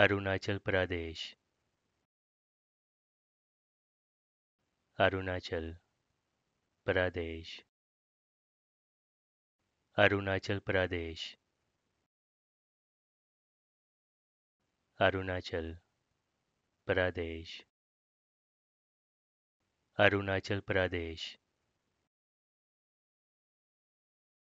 Arunachal प्रदेश Arunachal प्रदेश Arunachal प्रदेश Arunachal प्रदेश Arunachal प्रदेश